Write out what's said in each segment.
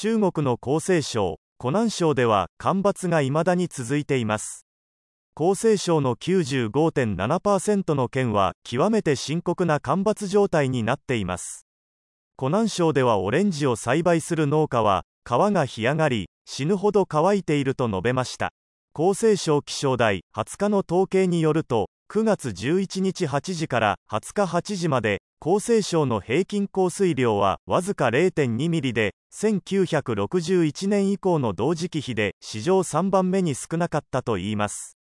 中国の江西省、湖南省では干ばつが未だに続いています。江西省の95.7%の県は極めて深刻な干ばつ状態になっています。湖南省ではオレンジを栽培する農家は皮が干上がり死ぬほど乾いていると述べました。厚生省気象台20日の統計によると9月11日8時から20日8時まで厚生省の平均降水量はわずか0.2ミリで1961年以降の同時期比で史上3番目に少なかったといいます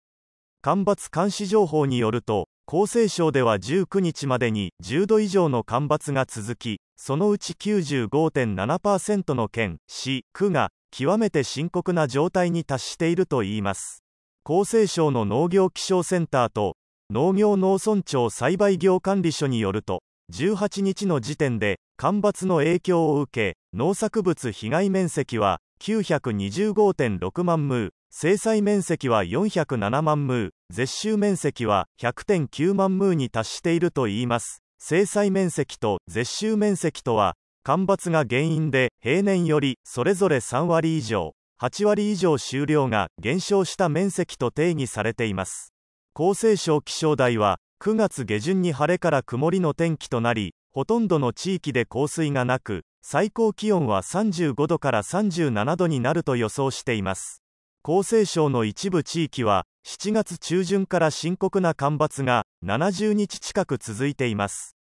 干ばつ監視情報によると厚生省では19日までに10度以上の干ばつが続きそのうち95.7%の県市区が極めて深刻な状態に達しているといいます厚生省の農業気象センターと農業農村庁栽培業管理所によると18日の時点で干ばつの影響を受け農作物被害面積は925.6万ムー制裁面積は407万ムー絶収面積は100.9万ムーに達しているといいます制裁面積と絶収面積とは干ばつが原因で平年よりそれぞれ3割以上8割以上収量が減少した面積と定義されています厚生省気象台は9月下旬に晴れから曇りの天気となりほとんどの地域で降水がなく最高気温は35度から37度になると予想しています厚生省の一部地域は7月中旬から深刻な干ばつが70日近く続いています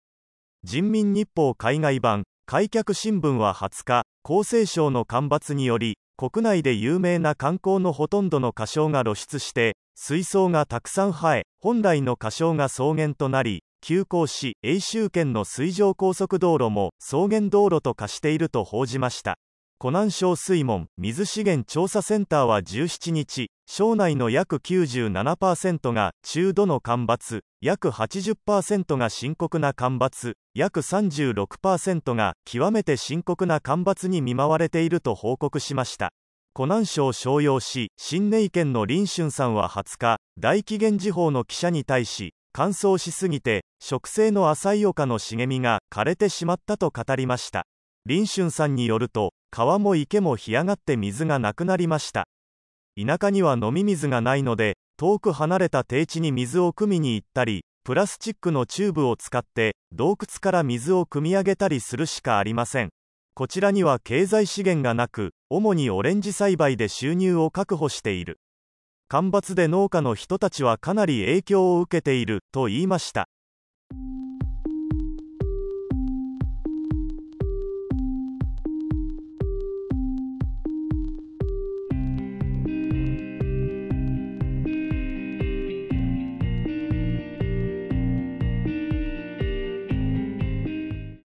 人民日報海外版開脚新聞は20日厚生省の干ばつにより国内で有名な観光のほとんどの花椒が露出して水槽がたくさん生え本来の花椒が草原となり急行し永州圏の水上高速道路も草原道路と化していると報じました湖南省水門水資源調査センターは17日省内の約97%が中度の干ばつ、約80%が深刻な干ばつ、約36%が極めて深刻な干ばつに見舞われていると報告しました。湖南省商用市、新寧県の林春さんは20日、大紀元時報の記者に対し、乾燥しすぎて、植生の浅い丘の茂みが枯れてしまったと語りました。林春さんによると、川も池も干上がって水がなくなりました。田舎には飲み水がないので遠く離れた低地に水を汲みに行ったりプラスチックのチューブを使って洞窟から水を汲み上げたりするしかありませんこちらには経済資源がなく主にオレンジ栽培で収入を確保している干ばつで農家の人たちはかなり影響を受けていると言いました